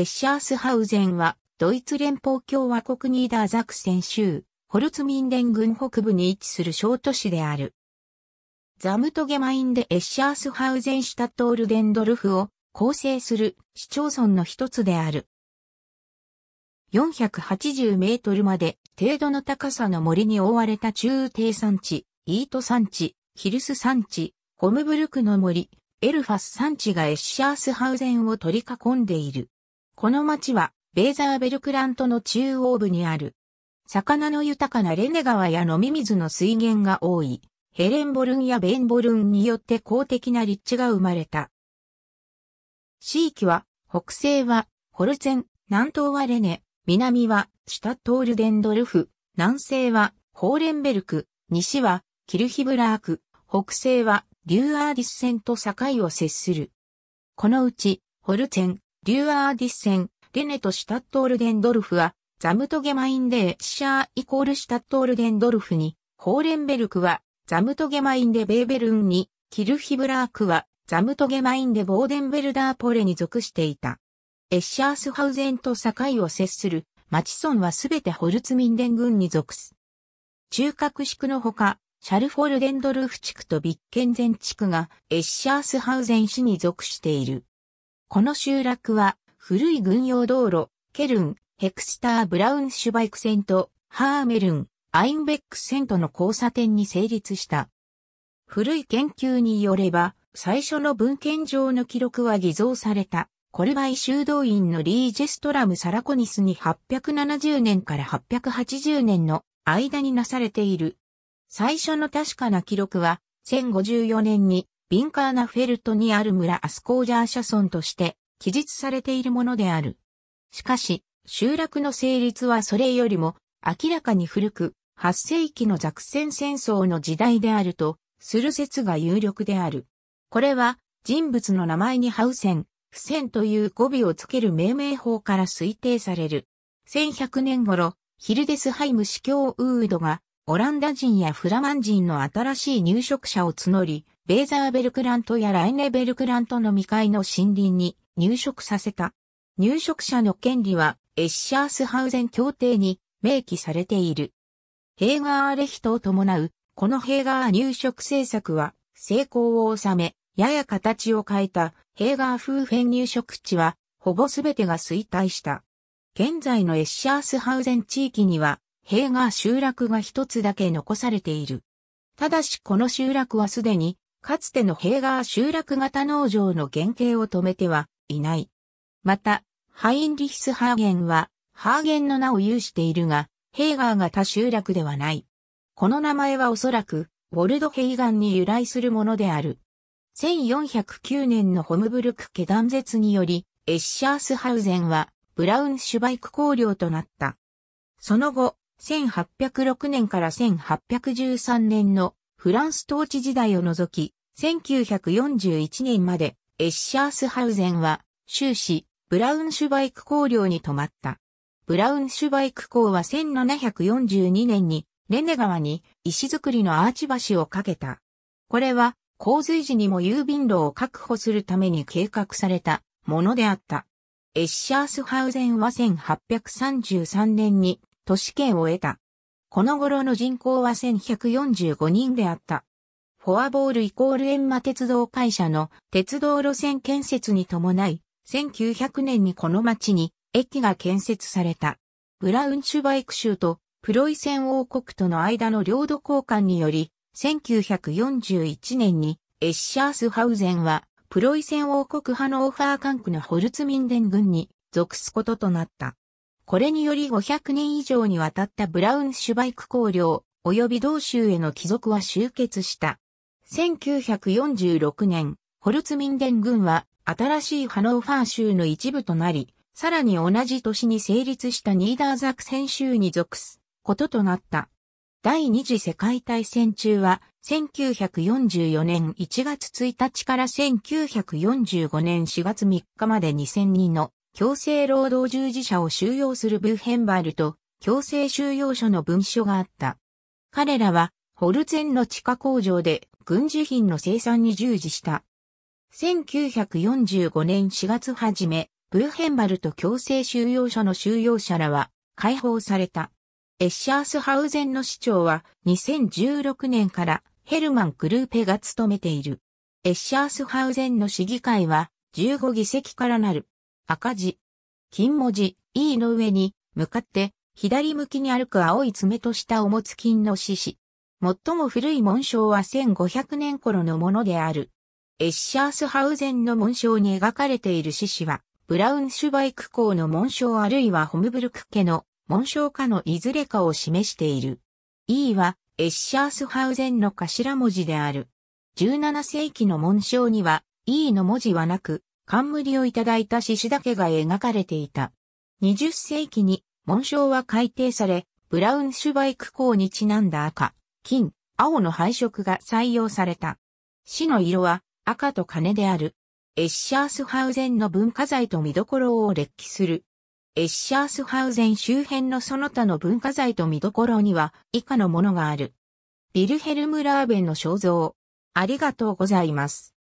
エッシャースハウゼンは、ドイツ連邦共和国ニーダーザクセン州、ホルツミンデン郡北部に位置する小都市である。ザムトゲマインでエッシャースハウゼンシュタトールデンドルフを構成する市町村の一つである。480メートルまで程度の高さの森に覆われた中低山地、イート山地、ヒルス山地、ホムブルクの森、エルファス山地がエッシャースハウゼンを取り囲んでいる。この町は、ベーザーベルクラントの中央部にある。魚の豊かなレネ川や飲み水の水源が多い、ヘレンボルンやベンボルンによって公的な立地が生まれた。地域は、北西はホルツェン、南東はレネ、南はシュタトールデンドルフ、南西はホーレンベルク、西はキルヒブラーク、北西はリューアーディス線と境を接する。このうち、ホルツェン、リュアーディッセン、レネとシュタットールデンドルフは、ザムトゲマインデーシャーイコールシュタットールデンドルフに、ホーレンベルクは、ザムトゲマインデベーベルンに、キルヒブラークは、ザムトゲマインデボーデンベルダーポレに属していた。エッシャースハウゼンと境を接する、マチソンはすべてホルツミンデン郡に属す。中核地区のほか、シャルフォルデンドルフ地区とビッケンゼン地区がエッシャースハウゼン市に属している。この集落は、古い軍用道路、ケルン、ヘクスター・ブラウンシュバイク線と、ハーメルン、アインベック線との交差点に成立した。古い研究によれば、最初の文献上の記録は偽造された。コルバイ修道院のリー・ジェストラム・サラコニスに870年から880年の間になされている。最初の確かな記録は、1054年にビンカーナフェルトにある村アスコージャー社村として記述されているものである。しかし、集落の成立はそれよりも明らかに古く、8世紀のザクセン戦争の時代であると、する説が有力である。これは、人物の名前にハウセン、フセンという語尾をつける命名法から推定される。1100年頃、ヒルデスハイム司教ウードがオランダ人やフラマン人の新しい入植者を募り、ベーザーベルクラントやライネベルクラントの未開の森林に入植させた。入植者の権利はエッシャースハウゼン協定に明記されている。ヘーガーアレヒトを伴う、このヘーガー入植政策は成功を収め、やや形を変えたヘーガー風編入植地は、ほぼすべてが衰退した。現在のエッシャースハウゼン地域には、塀が集落が一つだけ残されている。ただしこの集落はすでに、かつてのガー集落型農場の原型を止めてはいない。また、ハインリヒスハーゲンは、ハーゲンの名を有しているが、ヘーガー型集落ではない。この名前はおそらく、ウォルド・ヘイガンに由来するものである。1409年のホムブルク家断絶により、エッシャースハウゼンは、ブラウンシュバイク公領となった。その後、1806年から1813年のフランス統治時代を除き、1941年までエッシャースハウゼンは終始ブラウンシュバイク公領に泊まった。ブラウンシュバイク公は1742年にレネ川に石造りのアーチ橋を架けた。これは洪水時にも郵便路を確保するために計画されたものであった。エッシャースハウゼンは1833年に都市圏を得た。この頃の人口は1145人であった。フォアボールイコール閻魔鉄道会社の鉄道路線建設に伴い、1900年にこの町に駅が建設された。ブラウンシュバイク州とプロイセン王国との間の領土交換により、1941年にエッシャースハウゼンはプロイセン王国派のオファーカンクのホルツミンデン軍に属すこととなった。これにより500年以上にわたったブラウンシュバイク公領及び同州への帰属は終結した。1946年、ホルツミンデン軍は新しいハノーファー州の一部となり、さらに同じ年に成立したニーダーザクセン州に属すこととなった。第二次世界大戦中は1944年1月1日から1945年4月3日まで2000人の強制労働従事者を収容するブーヘンバルと強制収容所の文書があった。彼らはホルゼンの地下工場で軍需品の生産に従事した。1945年4月初め、ブーヘンバルと強制収容所の収容者らは解放された。エッシャースハウゼンの市長は2016年からヘルマン・グルーペが務めている。エッシャースハウゼンの市議会は15議席からなる。赤字。金文字 E の上に向かって左向きに歩く青い爪としたおもつ金の獅子。最も古い紋章は1500年頃のものである。エッシャースハウゼンの紋章に描かれている獅子は、ブラウンシュバイク校の紋章あるいはホムブルク家の紋章かのいずれかを示している。E はエッシャースハウゼンの頭文字である。17世紀の紋章には E の文字はなく、冠をいただいた獅子だけが描かれていた。20世紀に紋章は改定され、ブラウンシュバイク校にちなんだ赤、金、青の配色が採用された。死の色は赤と金である。エッシャースハウゼンの文化財と見どころを列記する。エッシャースハウゼン周辺のその他の文化財と見どころには以下のものがある。ビルヘルム・ラーベンの肖像。ありがとうございます。